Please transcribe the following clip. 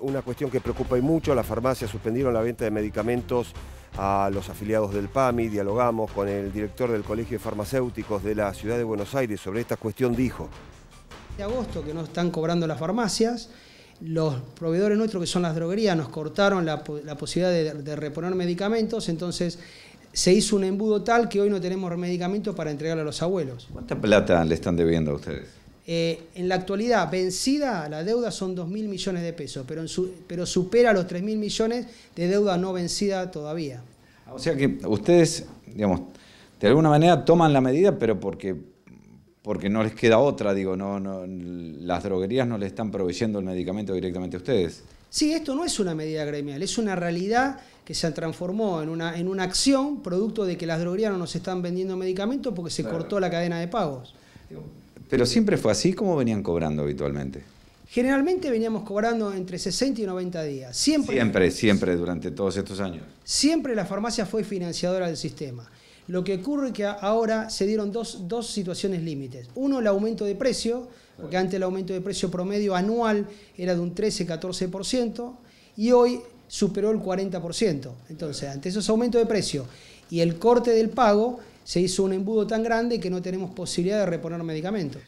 una cuestión que preocupa y mucho. Las farmacias suspendieron la venta de medicamentos a los afiliados del PAMI. Dialogamos con el director del Colegio de Farmacéuticos de la Ciudad de Buenos Aires sobre esta cuestión. Dijo. De agosto que no están cobrando las farmacias. Los proveedores nuestros, que son las droguerías, nos cortaron la, posibilidad de, de reponer medicamentos. Entonces, se hizo un embudo tal que hoy no tenemos medicamentos para entregarle a los abuelos. ¿Cuánta plata le están debiendo a ustedes? Eh, en la actualidad, vencida la deuda son 2.000 millones de pesos, pero, supera los 3.000 millones de deuda no vencida todavía. O sea que ustedes, digamos, de alguna manera toman la medida, pero porque, porque no les queda otra, digo, no, las droguerías no le están proveyendo el medicamento directamente a ustedes. Sí, esto no es una medida gremial, es una realidad que se transformó en una, en una acción producto de que las droguerías no nos están vendiendo medicamentos porque se cortó la cadena de pagos. Pero siempre fue así ¿Cómo venían cobrando habitualmente. Generalmente veníamos cobrando entre 60 y 90 días. Siempre, siempre, siempre durante todos estos años. Siempre la farmacia fue financiadora del sistema. Lo que ocurre es que ahora se dieron dos, dos situaciones límites. Uno, el aumento de precio, porque antes el aumento de precio promedio anual era de un 13-14%, y hoy superó el 40%. Entonces, ante esos aumentos de precio y el corte del pago, se hizo un embudo tan grande que no tenemos posibilidad de reponer medicamentos.